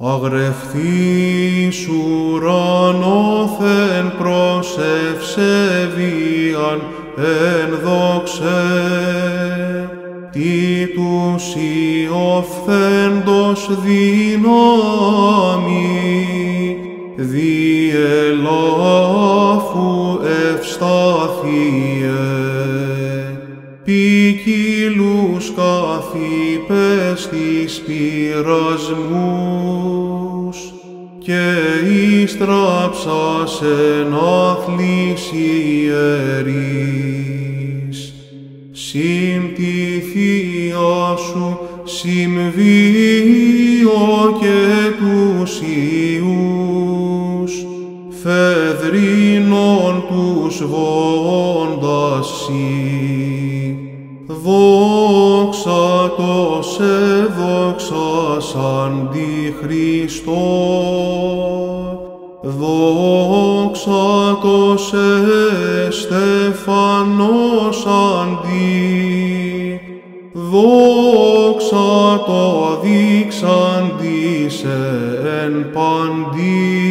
Αγρευθείς ουρανόθεν προσευσεβίαν εν δόξε, τι τους ιωθέντος δυνάμει, διελάφου ευσταθείε ποικίλους καθήπες της πειρασμού, και ίστραψα σε νάθλης ιερείς. Συν τη θεία σου συμβίω και τους Υιούς, φεδρίνων τους σοι. Δόξα το σε δόξα σαν Χριστό. Δόξα το σε Στεφανός αντί, δόξα το αδείξαντι σε εν παντί,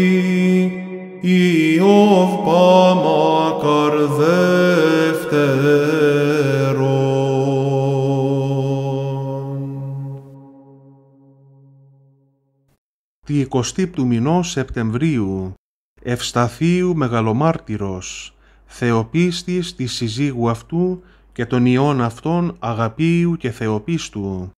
Ιωβ παμά τη 20η του μηνός Σεπτεμβρίου, Ευσταθίου Μεγαλομάρτυρος, Θεοπίστης της συζύγου αυτού και των ιών αυτών Αγαπίου και Θεοπίστου,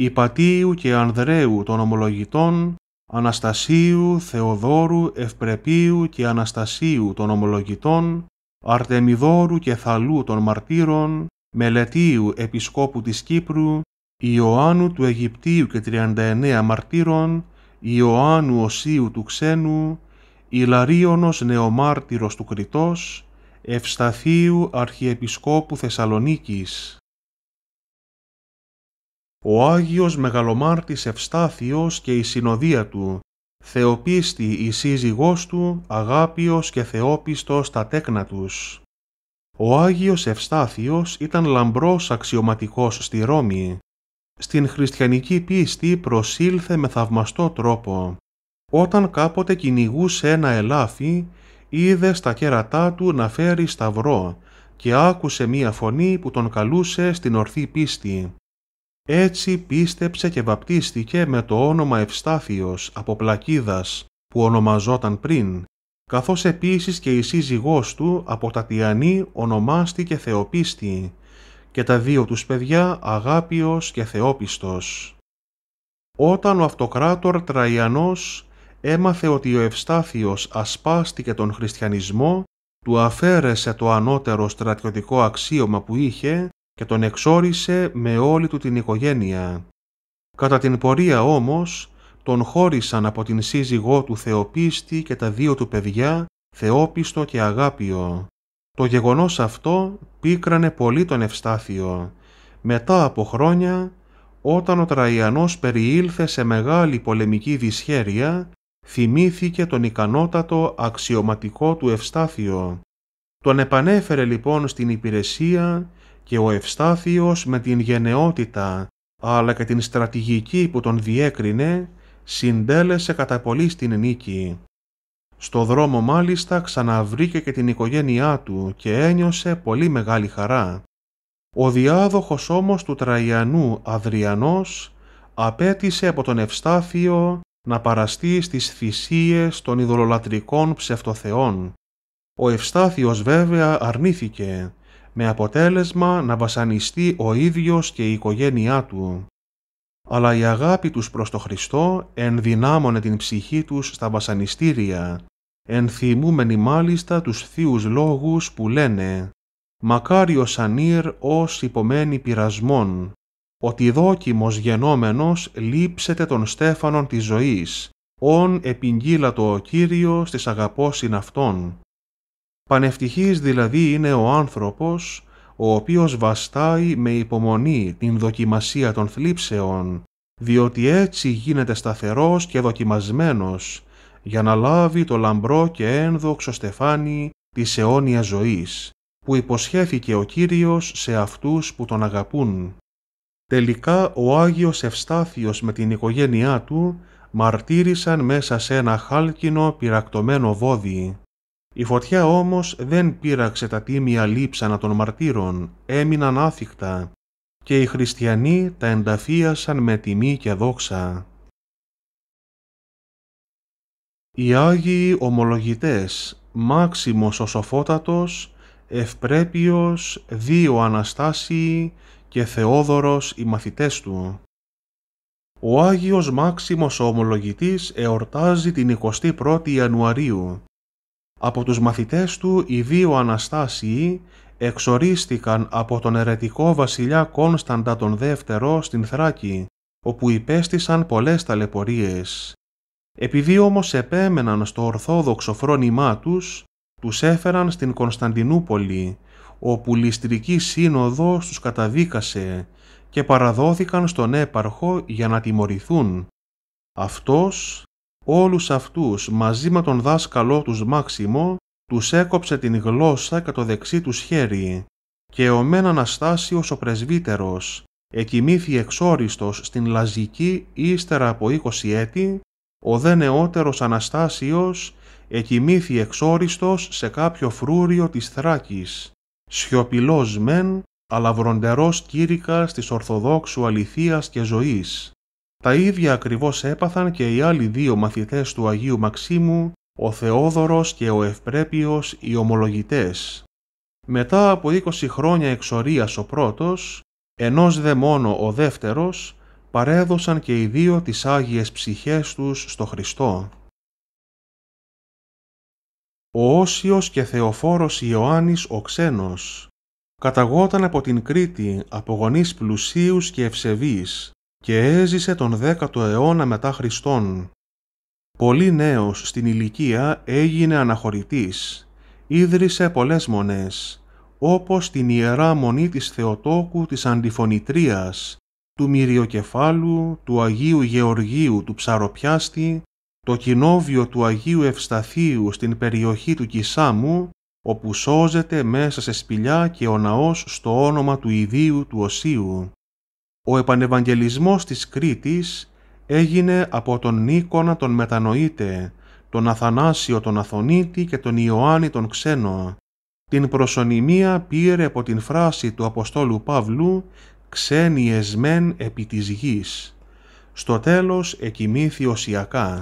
Ιπατίου και Ανδρέου των ομολογητών, Αναστασίου, Θεοδόρου, Ευπρεπίου και Αναστασίου των ομολογητών, Αρτεμιδόρου και Θαλού των μαρτύρων, Μελετίου Επισκόπου της Κύπρου, Ιωάννου του Αιγυπτίου και 39 μαρτύρων, Ιωάννου Οσίου του Ξένου, Ιλαρίωνος Νεομάρτυρος του Κριτός, Ευσταθίου Αρχιεπισκόπου Θεσσαλονίκης. Ο Άγιος Μεγαλομάρτης Ευστάθιος και η συνοδεία του, Θεοπίστη η σύζυγός του, αγάπιος και θεόπιστος τα τέκνα τους. Ο Άγιος Ευστάθιος ήταν λαμπρός αξιωματικός στη Ρώμη, στην χριστιανική πίστη προσήλθε με θαυμαστό τρόπο. Όταν κάποτε κυνηγούσε ένα ελάφι, είδε στα κέρατά του να φέρει σταυρό και άκουσε μία φωνή που τον καλούσε στην ορθή πίστη. Έτσι πίστεψε και βαπτίστηκε με το όνομα Ευστάθιος από Πλακίδας που ονομαζόταν πριν, καθώς επίσης και η σύζυγός του από Τατιανή ονομάστηκε Θεοπίστη και τα δύο τους παιδιά αγάπιος και θεόπιστος. Όταν ο αυτοκράτορ Τραϊανός έμαθε ότι ο Ευστάθιος ασπάστηκε τον χριστιανισμό, του αφαίρεσε το ανώτερο στρατιωτικό αξίωμα που είχε και τον εξόρισε με όλη του την οικογένεια. Κατά την πορεία όμως, τον χώρισαν από την σύζυγό του Θεοπίστη και τα δύο του παιδιά, Θεόπιστο και Αγάπιο. Το γεγονός αυτό πίκρανε πολύ τον Ευστάθιο. Μετά από χρόνια, όταν ο Τραϊανός περιήλθε σε μεγάλη πολεμική δυσχέρεια, θυμήθηκε τον ικανότατο αξιωματικό του Ευστάθιο. Τον επανέφερε λοιπόν στην υπηρεσία και ο Ευστάθιος με την γενναιότητα αλλά και την στρατηγική που τον διέκρινε συντέλεσε κατά πολύ στην νίκη. Στο δρόμο μάλιστα ξαναβρήκε και την οικογένειά του και ένιωσε πολύ μεγάλη χαρά. Ο διάδοχος όμως του Τραϊανού Αδριανός απέτησε από τον Ευστάθιο να παραστεί στις θυσίες των ειδωλολατρικών ψευτοθεών. Ο Ευστάθιος βέβαια αρνήθηκε, με αποτέλεσμα να βασανιστεί ο ίδιος και η οικογένειά του. Αλλά η αγάπη τους προς τον Χριστό ενδυνάμωνε την ψυχή τους στα βασανιστήρια ενθυμούμενοι μάλιστα τους θείους λόγους που λένε «Μακάριος ανήρ ως υπομένη πειρασμόν, ότι δόκιμος γενόμενος λείψετε τον Στέφανον της ζωής, όν επιγγύλατο ο Κύριος της αγαπώσιν αυτών». Πανευτυχής δηλαδή είναι ο άνθρωπος, ο οποίος βαστάει με υπομονή την δοκιμασία των θλίψεων, διότι έτσι γίνεται σταθερός και δοκιμασμένος για να λάβει το λαμπρό και ένδοξο στεφάνι της αιώνιας ζωής, που υποσχέθηκε ο Κύριος σε αυτούς που τον αγαπούν. Τελικά ο Άγιος Ευστάθιος με την οικογένειά του μαρτύρησαν μέσα σε ένα χάλκινο πυρακτωμένο βόδι. Η φωτιά όμως δεν πήραξε τα τίμια λείψανα των μαρτύρων, έμειναν άθικτα και οι χριστιανοί τα ενταφίασαν με τιμή και δόξα. Οι Άγιοι Ομολογητές Μάξιμος ο Σοφότατος, Ευπρέπιος, Δύο Αναστάσιοι και Θεόδωρος οι μαθητές του. Ο Άγιος Μάξιμος ο Ομολογητής εορτάζει την 21η Ιανουαρίου. Από τους μαθητές του οι δύο Αναστάσιοι εξορίστηκαν από τον ερετικό βασιλιά Κόνσταντα τον δεύτερο στην Θράκη, όπου υπέστησαν πολλές ταλαιπωρίες. Επειδή όμως επέμεναν στο ορθόδοξο φρόνημά τους, τους έφεραν στην Κωνσταντινούπολη, όπου ληστρική σύνοδος τους καταδίκασε και παραδόθηκαν στον έπαρχο για να τιμωρηθούν. Αυτός, όλους αυτούς μαζί με τον δάσκαλό τους Μάξιμο, τους έκοψε την γλώσσα και το δεξί τους χέρι και ο Μέν Αναστάσιος ο πρεσβύτερος εκοιμήθη εξόριστος στην Λαζική ύστερα από 20 έτη ο δε νεότερος Αναστάσιος εκοιμήθη εξόριστος σε κάποιο φρούριο της Θράκης, σιωπηλός μεν, αλλά βροντερός κήρυκας της Ορθοδόξου αληθείας και ζωής. Τα ίδια ακριβώς έπαθαν και οι άλλοι δύο μαθητές του Αγίου Μαξίμου, ο Θεόδωρος και ο Ευπρέπιος οι ομολογητές. Μετά από είκοσι χρόνια εξορίας ο πρώτος, ενός δε μόνο ο δεύτερος, παρέδωσαν και οι δύο τις Άγιες ψυχές τους στο Χριστό. Ο Όσιος και Θεοφόρος Ιωάννης ο Ξένος καταγόταν από την Κρήτη από γονείς πλουσίους και ευσεβείς και έζησε τον 10ο αιώνα μετά Χριστόν. Πολύ νέος στην ηλικία έγινε αναχωρητής, ίδρυσε πολλές μονές, όπως την Ιερά Μονή της Θεοτόκου της Αντιφωνητρίας του Μυριοκεφάλου, του Αγίου Γεωργίου του Ψαροπιάστη, το κοινόβιο του Αγίου Ευσταθίου στην περιοχή του Κισάμου, όπου σώζεται μέσα σε σπηλιά και ο ναός στο όνομα του Ιδίου του Οσίου. Ο επανευαγγελισμός της Κρήτης έγινε από τον Νίκονα τον Μετανοήτε, τον Αθανάσιο τον Αθωνίτη και τον Ιωάννη τον Ξένο. Την προσωνυμία πήρε από την φράση του Αποστόλου Παύλου ξενιεσμέν επί της γης. Στο τέλος εκοιμήθη οσιακά.